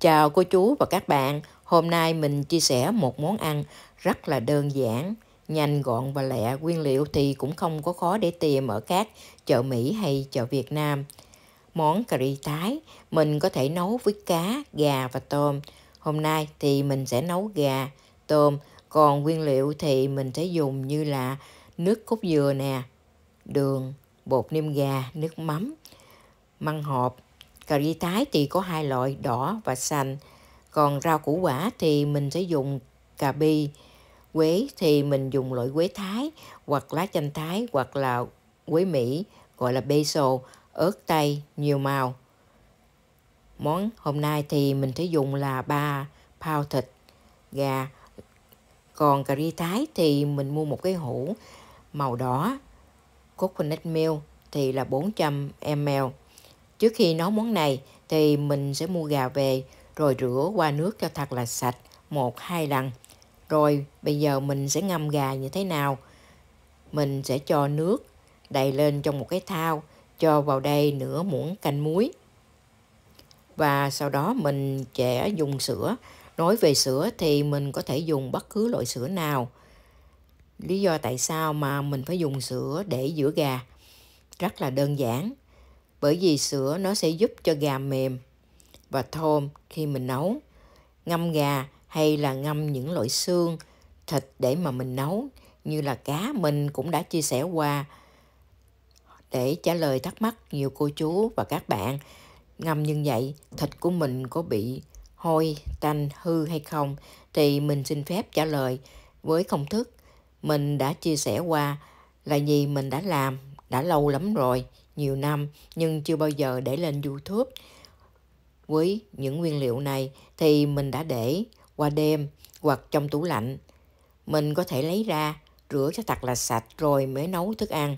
Chào cô chú và các bạn, hôm nay mình chia sẻ một món ăn rất là đơn giản, nhanh gọn và lẹ, nguyên liệu thì cũng không có khó để tìm ở các chợ Mỹ hay chợ Việt Nam. Món cà ri tái mình có thể nấu với cá, gà và tôm. Hôm nay thì mình sẽ nấu gà, tôm, còn nguyên liệu thì mình sẽ dùng như là nước cốt dừa nè, đường, bột niêm gà, nước mắm, măng hộp, Cà ri Thái thì có hai loại đỏ và xanh. Còn rau củ quả thì mình sẽ dùng cà bi. Quế thì mình dùng loại quế Thái hoặc lá chanh Thái hoặc là quế Mỹ gọi là basil, ớt tây nhiều màu. Món hôm nay thì mình sẽ dùng là 3 pound thịt gà. Còn cà ri Thái thì mình mua một cái hũ màu đỏ coconut milk thì là 400 ml Trước khi nấu món này thì mình sẽ mua gà về rồi rửa qua nước cho thật là sạch một hai lần. Rồi bây giờ mình sẽ ngâm gà như thế nào? Mình sẽ cho nước đầy lên trong một cái thao, cho vào đây nửa muỗng canh muối. Và sau đó mình sẽ dùng sữa. Nói về sữa thì mình có thể dùng bất cứ loại sữa nào. Lý do tại sao mà mình phải dùng sữa để giữa gà? Rất là đơn giản bởi vì sữa nó sẽ giúp cho gà mềm và thơm khi mình nấu. Ngâm gà hay là ngâm những loại xương, thịt để mà mình nấu như là cá mình cũng đã chia sẻ qua để trả lời thắc mắc nhiều cô chú và các bạn ngâm như vậy thịt của mình có bị hôi tanh hư hay không thì mình xin phép trả lời với công thức mình đã chia sẻ qua là gì mình đã làm đã lâu lắm rồi, nhiều năm nhưng chưa bao giờ để lên YouTube. Với những nguyên liệu này thì mình đã để qua đêm hoặc trong tủ lạnh. Mình có thể lấy ra, rửa cho thật là sạch rồi mới nấu thức ăn.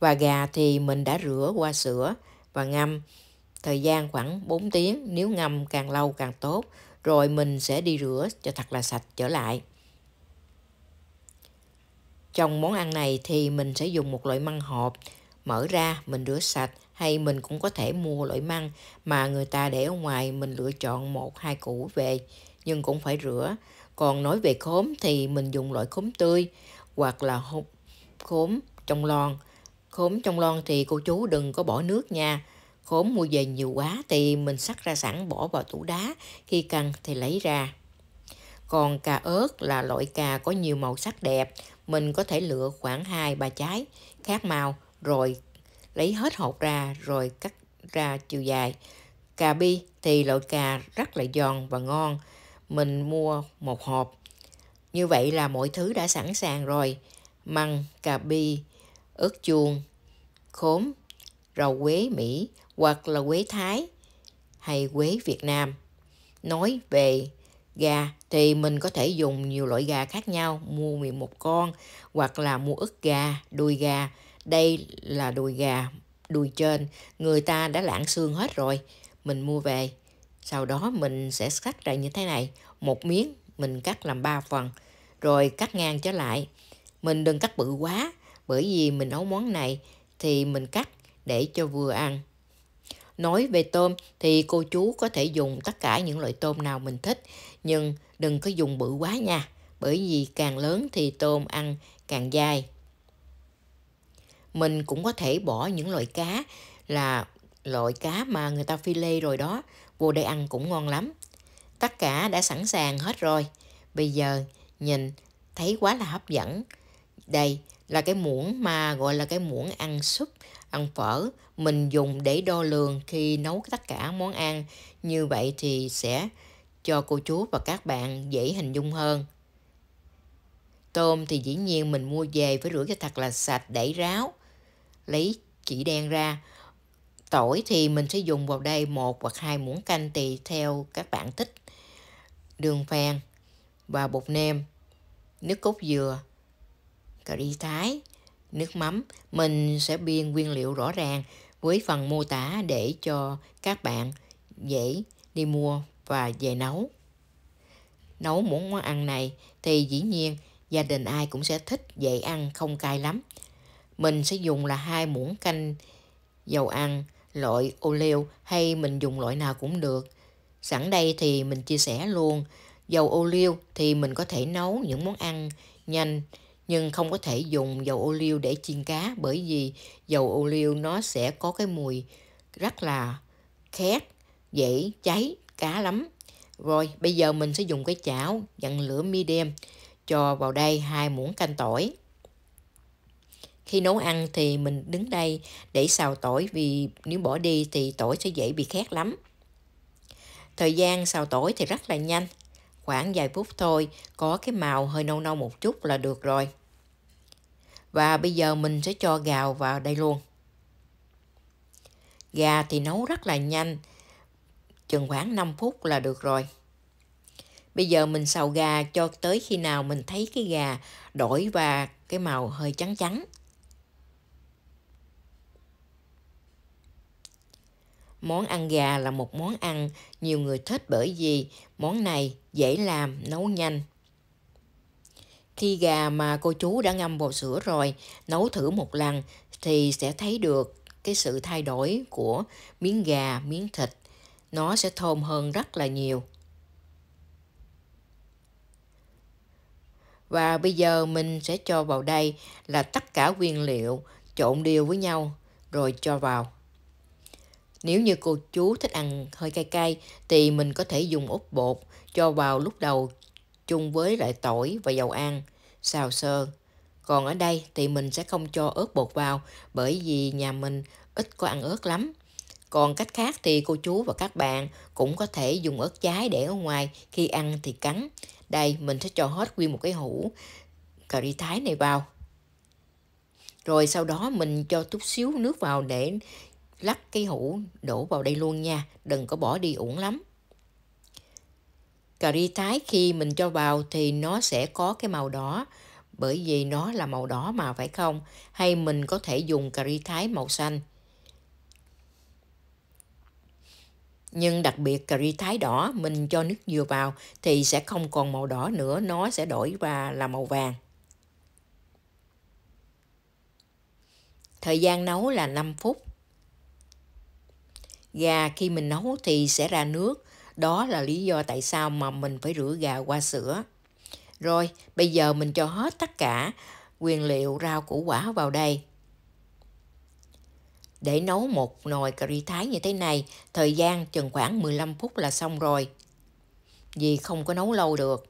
Và gà thì mình đã rửa qua sữa và ngâm thời gian khoảng 4 tiếng, nếu ngâm càng lâu càng tốt, rồi mình sẽ đi rửa cho thật là sạch trở lại. Trong món ăn này thì mình sẽ dùng một loại măng hộp, mở ra mình rửa sạch hay mình cũng có thể mua loại măng mà người ta để ở ngoài mình lựa chọn một hai củ về nhưng cũng phải rửa. Còn nói về khóm thì mình dùng loại khóm tươi hoặc là khóm trong lon. Khóm trong lon thì cô chú đừng có bỏ nước nha. Khóm mua về nhiều quá thì mình sắc ra sẵn bỏ vào tủ đá, khi cần thì lấy ra. Còn cà ớt là loại cà có nhiều màu sắc đẹp, mình có thể lựa khoảng 2 ba trái khác màu rồi lấy hết hột ra rồi cắt ra chiều dài. Cà bi thì loại cà rất là giòn và ngon. Mình mua một hộp. Như vậy là mọi thứ đã sẵn sàng rồi. Măng, cà bi, ớt chuông, khóm, rau quế Mỹ hoặc là quế Thái hay quế Việt Nam. Nói về gà thì mình có thể dùng nhiều loại gà khác nhau mua miệng một con hoặc là mua ức gà đùi gà đây là đùi gà đùi trên người ta đã lãng xương hết rồi mình mua về sau đó mình sẽ cắt ra như thế này một miếng mình cắt làm ba phần rồi cắt ngang trở lại mình đừng cắt bự quá bởi vì mình nấu món này thì mình cắt để cho vừa ăn Nói về tôm thì cô chú có thể dùng tất cả những loại tôm nào mình thích, nhưng đừng có dùng bự quá nha, bởi vì càng lớn thì tôm ăn càng dai. Mình cũng có thể bỏ những loại cá là loại cá mà người ta phi lê rồi đó, vô đây ăn cũng ngon lắm. Tất cả đã sẵn sàng hết rồi. Bây giờ nhìn thấy quá là hấp dẫn. Đây, là cái muỗng mà gọi là cái muỗng ăn súp, ăn phở mình dùng để đo lường khi nấu tất cả món ăn. Như vậy thì sẽ cho cô chú và các bạn dễ hình dung hơn. Tôm thì dĩ nhiên mình mua về phải rửa cho thật là sạch để ráo. Lấy chỉ đen ra. Tỏi thì mình sẽ dùng vào đây một hoặc hai muỗng canh tùy theo các bạn thích. Đường phèn và bột nêm, nước cốt dừa cà ri Thái, nước mắm. Mình sẽ biên nguyên liệu rõ ràng với phần mô tả để cho các bạn dễ đi mua và về nấu. Nấu món ăn này thì dĩ nhiên gia đình ai cũng sẽ thích dễ ăn không cay lắm. Mình sẽ dùng là hai muỗng canh dầu ăn loại ô liu hay mình dùng loại nào cũng được. Sẵn đây thì mình chia sẻ luôn, dầu ô liu thì mình có thể nấu những món ăn nhanh nhưng không có thể dùng dầu ô liu để chiên cá bởi vì dầu ô liu nó sẽ có cái mùi rất là khét, dễ cháy cá lắm. Rồi, bây giờ mình sẽ dùng cái chảo dặn lửa medium cho vào đây hai muỗng canh tỏi. Khi nấu ăn thì mình đứng đây để xào tỏi vì nếu bỏ đi thì tỏi sẽ dễ bị khét lắm. Thời gian xào tỏi thì rất là nhanh, khoảng vài phút thôi, có cái màu hơi nâu nâu một chút là được rồi. Và bây giờ mình sẽ cho gạo vào đây luôn. Gà thì nấu rất là nhanh, chừng khoảng 5 phút là được rồi. Bây giờ mình xào gà cho tới khi nào mình thấy cái gà đổi và cái màu hơi trắng trắng Món ăn gà là một món ăn nhiều người thích bởi vì món này dễ làm, nấu nhanh. Khi gà mà cô chú đã ngâm bột sữa rồi, nấu thử một lần thì sẽ thấy được cái sự thay đổi của miếng gà, miếng thịt. Nó sẽ thơm hơn rất là nhiều. Và bây giờ mình sẽ cho vào đây là tất cả nguyên liệu trộn đều với nhau rồi cho vào. Nếu như cô chú thích ăn hơi cay cay thì mình có thể dùng ốp bột cho vào lúc đầu chung với lại tỏi và dầu ăn, xào sơ. Còn ở đây thì mình sẽ không cho ớt bột vào bởi vì nhà mình ít có ăn ớt lắm. Còn cách khác thì cô chú và các bạn cũng có thể dùng ớt trái để ở ngoài khi ăn thì cắn. Đây mình sẽ cho hết nguyên một cái hũ cà ri thái này vào. Rồi sau đó mình cho chút xíu nước vào để lắc cái hũ đổ vào đây luôn nha, đừng có bỏ đi uổng lắm. Cà ri thái khi mình cho vào thì nó sẽ có cái màu đỏ, bởi vì nó là màu đỏ mà phải không? Hay mình có thể dùng cà ri thái màu xanh. Nhưng đặc biệt cà ri thái đỏ mình cho nước dừa vào thì sẽ không còn màu đỏ nữa, nó sẽ đổi và là màu vàng. Thời gian nấu là 5 phút. Gà khi mình nấu thì sẽ ra nước, đó là lý do tại sao mà mình phải rửa gà qua sữa. Rồi, bây giờ mình cho hết tất cả nguyên liệu rau củ quả vào đây. Để nấu một nồi cà ri thái như thế này, thời gian chừng khoảng 15 phút là xong rồi. Vì không có nấu lâu được.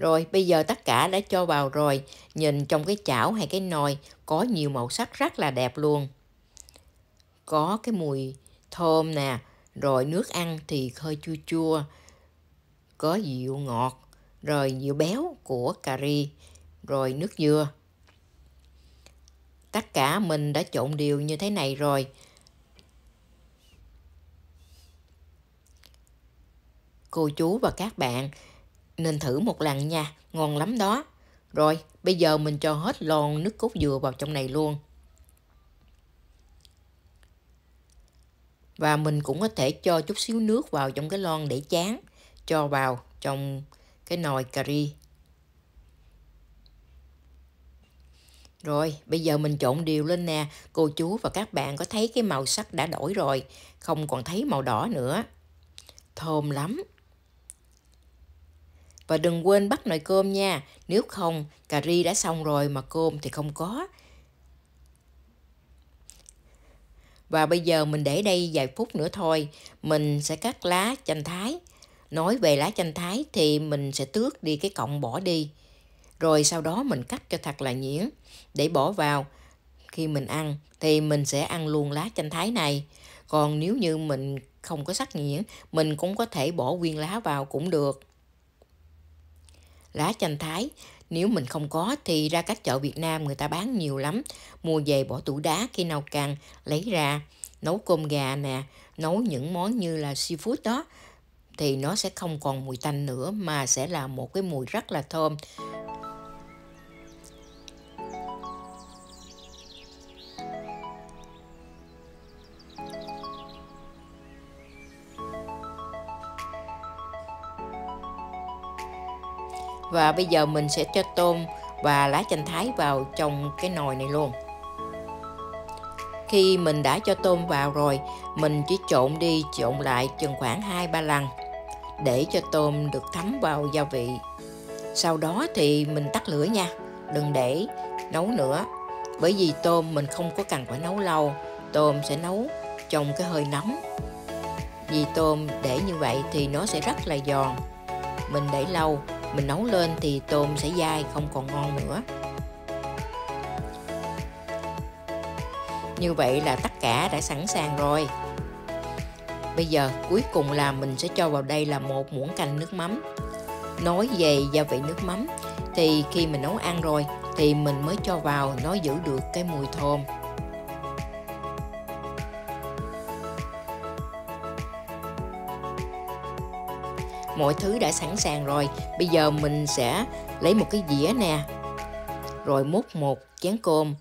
Rồi bây giờ tất cả đã cho vào rồi, nhìn trong cái chảo hay cái nồi có nhiều màu sắc rất là đẹp luôn. Có cái mùi thơm nè, rồi nước ăn thì hơi chua chua, có dịu ngọt, rồi dịu béo của cà ri, rồi nước dừa. Tất cả mình đã trộn đều như thế này rồi. Cô chú và các bạn nên thử một lần nha, ngon lắm đó. Rồi, bây giờ mình cho hết lon nước cốt dừa vào trong này luôn. Và mình cũng có thể cho chút xíu nước vào trong cái lon để chán, cho vào trong cái nồi cà ri. Rồi, bây giờ mình trộn đều lên nè. Cô chú và các bạn có thấy cái màu sắc đã đổi rồi, không còn thấy màu đỏ nữa. Thơm lắm. Và đừng quên bắt nồi cơm nha, nếu không cà ri đã xong rồi mà cơm thì không có. Và bây giờ mình để đây vài phút nữa thôi, mình sẽ cắt lá chanh thái. Nói về lá chanh thái thì mình sẽ tước đi cái cọng bỏ đi. Rồi sau đó mình cắt cho thật là nhuyễn để bỏ vào. Khi mình ăn thì mình sẽ ăn luôn lá chanh thái này. Còn nếu như mình không có sắc nhuyễn, mình cũng có thể bỏ nguyên lá vào cũng được lá chanh thái. Nếu mình không có thì ra các chợ Việt Nam người ta bán nhiều lắm. Mua về bỏ tủ đá khi nào cần lấy ra nấu cơm gà nè, nấu những món như là seafood đó thì nó sẽ không còn mùi tanh nữa mà sẽ là một cái mùi rất là thơm. và bây giờ mình sẽ cho tôm và lá chanh thái vào trong cái nồi này luôn khi mình đã cho tôm vào rồi mình chỉ trộn đi trộn lại chừng khoảng 2-3 lần để cho tôm được thấm vào gia vị sau đó thì mình tắt lửa nha đừng để nấu nữa bởi vì tôm mình không có cần phải nấu lâu tôm sẽ nấu trong cái hơi nóng vì tôm để như vậy thì nó sẽ rất là giòn mình để lâu mình nấu lên thì tôm sẽ dai không còn ngon nữa như vậy là tất cả đã sẵn sàng rồi bây giờ cuối cùng là mình sẽ cho vào đây là một muỗng canh nước mắm nói về gia vị nước mắm thì khi mình nấu ăn rồi thì mình mới cho vào nó giữ được cái mùi thơm mọi thứ đã sẵn sàng rồi bây giờ mình sẽ lấy một cái dĩa nè rồi múc một chén cơm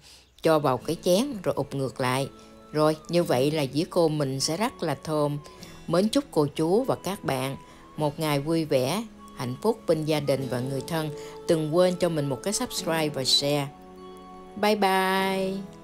cho vào cái chén rồi ụp ngược lại rồi như vậy là dĩa cơm mình sẽ rất là thơm mến chúc cô chú và các bạn một ngày vui vẻ hạnh phúc bên gia đình và người thân đừng quên cho mình một cái subscribe và share bye bye